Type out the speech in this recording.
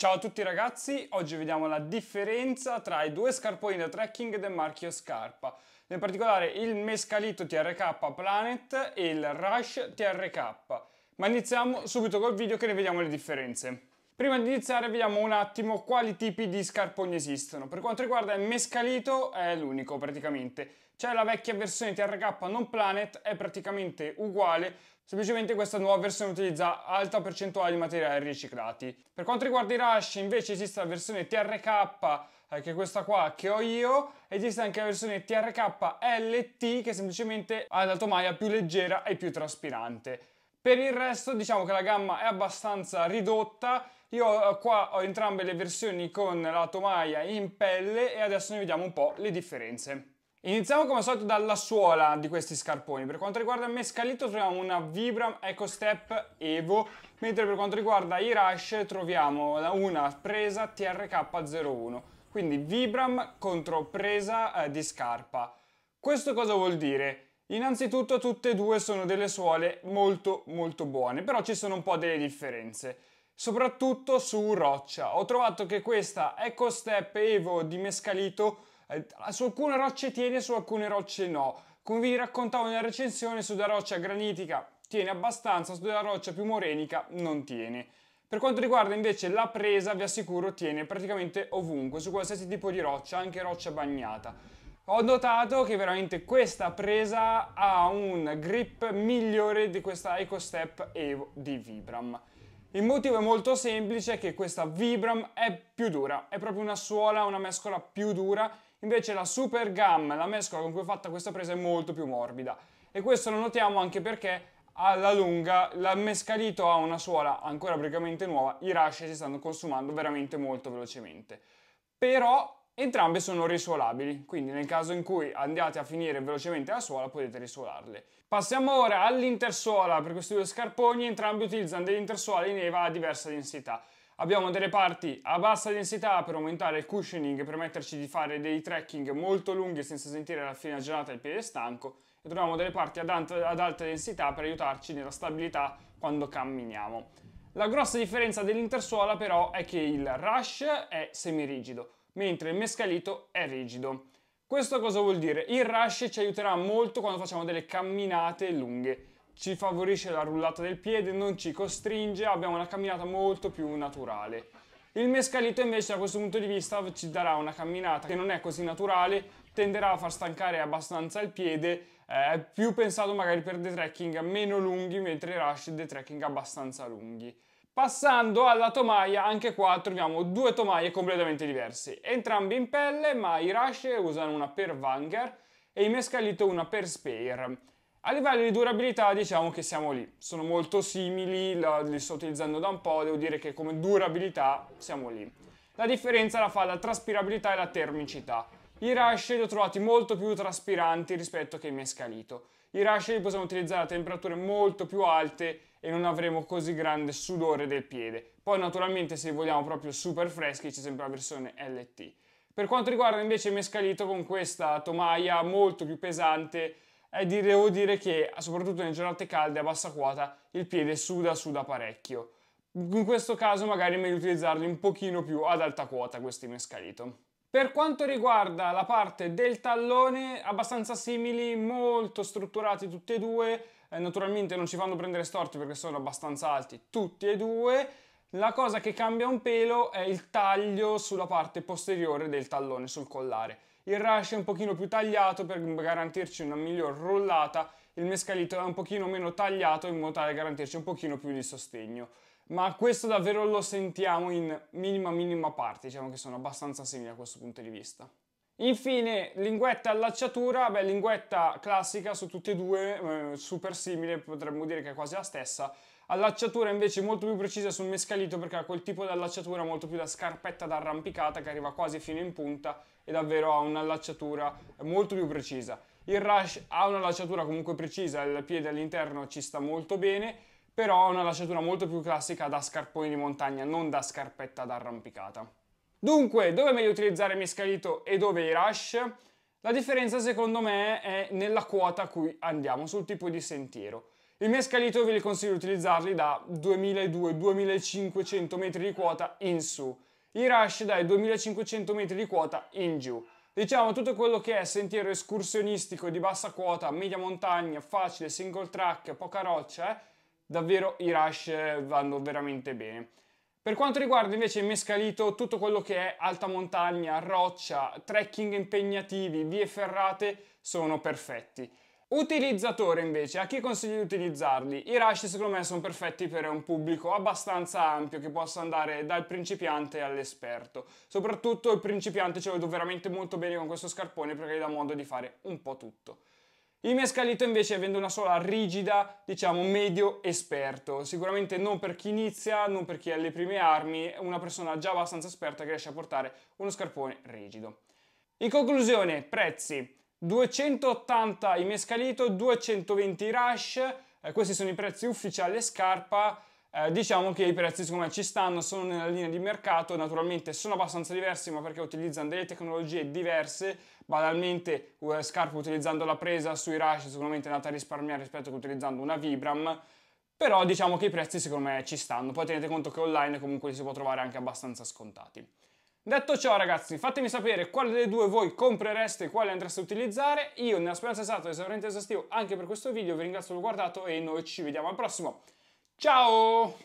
Ciao a tutti ragazzi, oggi vediamo la differenza tra i due scarponi da trekking del marchio Scarpa, in particolare il Mescalito TRK Planet e il Rush TRK. Ma iniziamo subito col video che ne vediamo le differenze. Prima di iniziare vediamo un attimo quali tipi di scarponi esistono. Per quanto riguarda il mescalito è l'unico praticamente. C'è la vecchia versione TRK non planet, è praticamente uguale, semplicemente questa nuova versione utilizza alta percentuale di materiali riciclati. Per quanto riguarda i rush invece esiste la versione TRK eh, che è questa qua che ho io, esiste anche la versione TRK LT che semplicemente ha la tomaia più leggera e più traspirante. Per il resto diciamo che la gamma è abbastanza ridotta, io eh, qua ho entrambe le versioni con la tomaia in pelle e adesso ne vediamo un po' le differenze. Iniziamo come al solito dalla suola di questi scarponi, per quanto riguarda il mescalito troviamo una Vibram Eco Step Evo, mentre per quanto riguarda i Rush troviamo una presa TRK01, quindi Vibram contro presa eh, di scarpa. Questo cosa vuol dire? Innanzitutto tutte e due sono delle suole molto molto buone, però ci sono un po' delle differenze. Soprattutto su roccia. Ho trovato che questa Eco Step Evo di Mescalito eh, su alcune rocce tiene, su alcune rocce no. Come vi raccontavo nella recensione, sulla roccia granitica tiene abbastanza, sulla roccia più morenica non tiene. Per quanto riguarda invece la presa, vi assicuro tiene praticamente ovunque, su qualsiasi tipo di roccia, anche roccia bagnata. Ho notato che veramente questa presa ha un grip migliore di questa EcoStep Evo di Vibram. Il motivo è molto semplice, che questa Vibram è più dura, è proprio una suola, una mescola più dura, invece la Super Gum, la mescola con cui è fatta questa presa, è molto più morbida. E questo lo notiamo anche perché alla lunga la mescalito ha una suola ancora praticamente nuova, i rash si stanno consumando veramente molto velocemente. Però Entrambe sono risuolabili, quindi nel caso in cui andiate a finire velocemente la suola potete risuolarle. Passiamo ora all'intersuola, per questi due scarponi entrambi utilizzano delle intersuole in EVA a diversa densità. Abbiamo delle parti a bassa densità per aumentare il cushioning, permetterci di fare dei trekking molto lunghi senza sentire alla fine della giornata il piede stanco e troviamo delle parti ad alta densità per aiutarci nella stabilità quando camminiamo. La grossa differenza dell'intersuola però è che il rush è semirigido, mentre il mescalito è rigido. Questo cosa vuol dire? Il rush ci aiuterà molto quando facciamo delle camminate lunghe, ci favorisce la rullata del piede, non ci costringe, abbiamo una camminata molto più naturale. Il mescalito invece da questo punto di vista ci darà una camminata che non è così naturale, tenderà a far stancare abbastanza il piede, è eh, più pensato magari per dei trekking meno lunghi, mentre i rush dei trekking abbastanza lunghi. Passando alla tomaia, anche qua troviamo due tomaie completamente diverse, entrambi in pelle, ma i Rush usano una per Vanger e i Mescalito una per Spear. A livello di durabilità diciamo che siamo lì, sono molto simili, li sto utilizzando da un po', devo dire che come durabilità siamo lì. La differenza la fa la traspirabilità e la termicità. I Rush li ho trovati molto più traspiranti rispetto che i Mescalito. I Rush li possiamo utilizzare a temperature molto più alte e non avremo così grande sudore del piede. Poi naturalmente se vogliamo proprio super freschi c'è sempre la versione LT. Per quanto riguarda invece il mescalito con questa tomaia molto più pesante eh, devo dire che soprattutto nelle giornate calde a bassa quota il piede suda suda parecchio. In questo caso magari è meglio utilizzarli un pochino più ad alta quota questi mescalito. Per quanto riguarda la parte del tallone, abbastanza simili, molto strutturati tutti e due, eh, naturalmente non ci fanno prendere storti perché sono abbastanza alti tutti e due. La cosa che cambia un pelo è il taglio sulla parte posteriore del tallone sul collare. Il rush è un pochino più tagliato per garantirci una miglior rullata, il mescalito è un pochino meno tagliato in modo tale da garantirci un pochino più di sostegno. Ma questo davvero lo sentiamo in minima minima parte, diciamo che sono abbastanza simili a questo punto di vista. Infine, linguetta allacciatura, beh, linguetta classica su tutte e due, eh, super simile, potremmo dire che è quasi la stessa. Allacciatura invece molto più precisa sul mescalito perché ha quel tipo di allacciatura molto più da scarpetta da arrampicata che arriva quasi fino in punta e davvero ha un'allacciatura molto più precisa. Il Rush ha un'allacciatura comunque precisa, il piede all'interno ci sta molto bene, però ha una lasciatura molto più classica da scarponi di montagna, non da scarpetta da arrampicata. Dunque, dove è meglio utilizzare Mescalito e dove i Rush? La differenza secondo me è nella quota a cui andiamo, sul tipo di sentiero. Il mescalito ve li consiglio di utilizzarli da 2200-2500 metri di quota in su, i rush dai 2500 metri di quota in giù. Diciamo tutto quello che è sentiero escursionistico di bassa quota, media montagna, facile, single track, poca roccia, eh? davvero i rush vanno veramente bene. Per quanto riguarda invece il mescalito, tutto quello che è alta montagna, roccia, trekking impegnativi, vie ferrate sono perfetti. Utilizzatore invece, a chi consiglio di utilizzarli? I rush secondo me sono perfetti per un pubblico abbastanza ampio che possa andare dal principiante all'esperto. Soprattutto il principiante ce lo vedo veramente molto bene con questo scarpone perché gli dà modo di fare un po' tutto. Il mescalito invece avendo una sola rigida, diciamo medio esperto, sicuramente non per chi inizia, non per chi ha le prime armi, è una persona già abbastanza esperta che riesce a portare uno scarpone rigido. In conclusione, prezzi. 280 il mescalito, 220 i rush, eh, questi sono i prezzi ufficiali scarpa, eh, diciamo che i prezzi secondo me ci stanno sono nella linea di mercato naturalmente sono abbastanza diversi ma perché utilizzano delle tecnologie diverse banalmente eh, Scarpa utilizzando la presa sui rush sicuramente è andata a risparmiare rispetto che utilizzando una Vibram però diciamo che i prezzi secondo me ci stanno poi tenete conto che online comunque li si può trovare anche abbastanza scontati Detto ciò ragazzi, fatemi sapere quale delle due voi comprereste e quale andreste a utilizzare. Io nella speranza è stato esauriente esaustivo anche per questo video, vi ringrazio per aver guardato e noi ci vediamo al prossimo. Ciao!